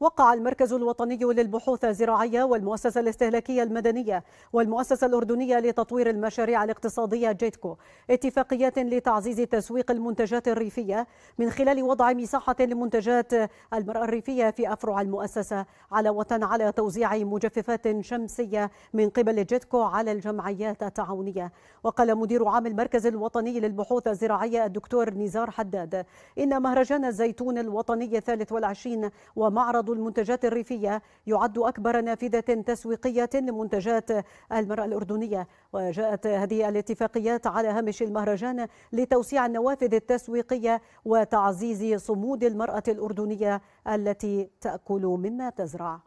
وقع المركز الوطني للبحوث الزراعية والمؤسسة الاستهلاكية المدنية والمؤسسة الأردنية لتطوير المشاريع الاقتصادية جيتكو اتفاقيات لتعزيز تسويق المنتجات الريفية من خلال وضع مساحة لمنتجات المرأة الريفية في أفرع المؤسسة علاوة على توزيع مجففات شمسية من قبل جيتكو على الجمعيات التعاونية وقال مدير عام المركز الوطني للبحوث الزراعية الدكتور نزار حداد إن مهرجان الزيتون الوطني الثالث والعشرين ومعرض معرض المنتجات الريفية يعد أكبر نافذة تسويقية لمنتجات المرأة الأردنية وجاءت هذه الاتفاقيات على هامش المهرجان لتوسيع النوافذ التسويقية وتعزيز صمود المرأة الأردنية التي تأكل مما تزرع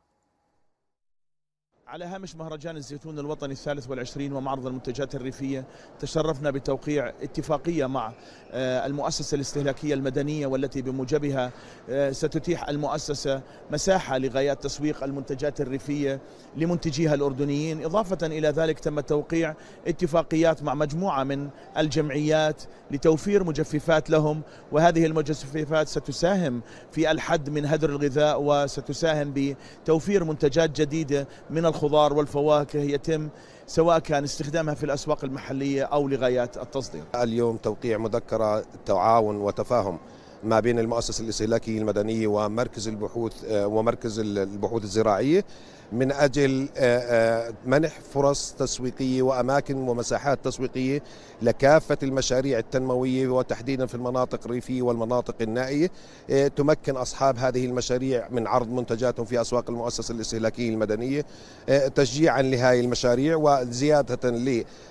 على هامش مهرجان الزيتون الوطني الثالث والعشرين ومعرض المنتجات الريفية تشرفنا بتوقيع اتفاقية مع آه، المؤسسة الاستهلاكية المدنية والتي بموجبها آه، ستتيح المؤسسة مساحة لغايات تسويق المنتجات الريفية لمنتجيها الأردنيين إضافة إلى ذلك تم توقيع اتفاقيات مع مجموعة من الجمعيات لتوفير مجففات لهم وهذه المجففات ستساهم في الحد من هدر الغذاء وستساهم بتوفير منتجات جديدة من الخ الخضار والفواكه يتم سواء كان استخدامها في الأسواق المحلية أو لغايات التصدير اليوم توقيع مذكرة تعاون وتفاهم ما بين المؤسسه الاستهلاكيه المدنيه ومركز البحوث آه، ومركز البحوث الزراعيه من اجل آه، آه، منح فرص تسويقيه واماكن ومساحات تسويقيه لكافه المشاريع التنمويه وتحديدا في المناطق الريفيه والمناطق النائيه تمكن اصحاب هذه المشاريع من عرض منتجاتهم في اسواق المؤسسه الاستهلاكيه المدنيه تشجيعا لهذه المشاريع وزياده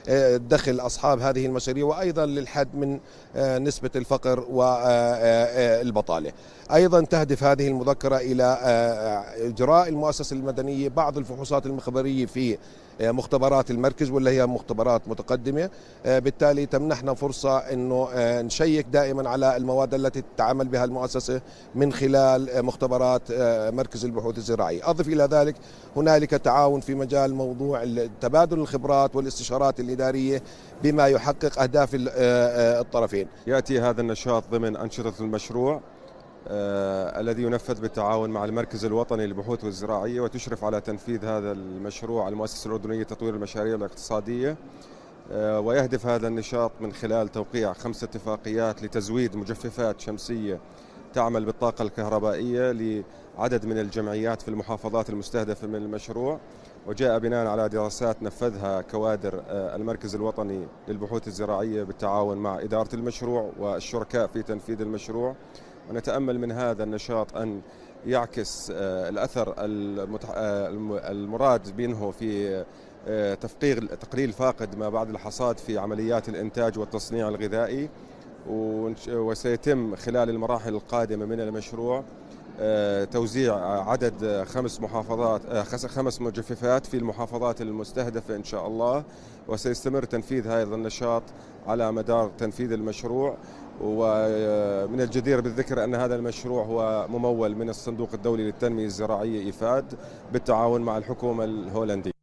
لدخل اصحاب هذه المشاريع وايضا للحد من نسبه الفقر و البطاله. ايضا تهدف هذه المذكره الى آه، آه، اجراء المؤسسه المدنيه بعض الفحوصات المخبريه في آه، مختبرات المركز واللي هي مختبرات متقدمه بالتالي تمنحنا فرصه انه نشيك دائما على المواد التي تتعامل بها المؤسسه من خلال مختبرات مركز البحوث الزراعيه اضف الى ذلك هنالك تعاون في مجال موضوع تبادل الخبرات والاستشارات الاداريه بما يحقق اهداف الطرفين ياتي هذا النشاط ضمن انشطه المشروع آه الذي ينفذ بالتعاون مع المركز الوطني للبحوث والزراعية وتشرف على تنفيذ هذا المشروع المؤسسة الأردنية لتطوير المشاريع الاقتصادية آه ويهدف هذا النشاط من خلال توقيع خمس اتفاقيات لتزويد مجففات شمسية تعمل بالطاقة الكهربائية لعدد من الجمعيات في المحافظات المستهدفة من المشروع وجاء بناء على دراسات نفذها كوادر آه، المركز الوطني للبحوث الزراعية بالتعاون مع إدارة المشروع والشركاء في تنفيذ المشروع ونتأمل من هذا النشاط أن يعكس آه، الأثر آه، المراد منه في تفقير تقليل فاقد ما بعد الحصاد في عمليات الإنتاج والتصنيع الغذائي وسيتم خلال المراحل القادمة من المشروع آه، توزيع عدد خمس محافظات آه، خمس مجففات في المحافظات المستهدفة إن شاء الله وسيستمر تنفيذ هذا النشاط على مدار تنفيذ المشروع ومن آه، الجدير بالذكر أن هذا المشروع هو ممول من الصندوق الدولي للتنمية الزراعية إيفاد بالتعاون مع الحكومة الهولندية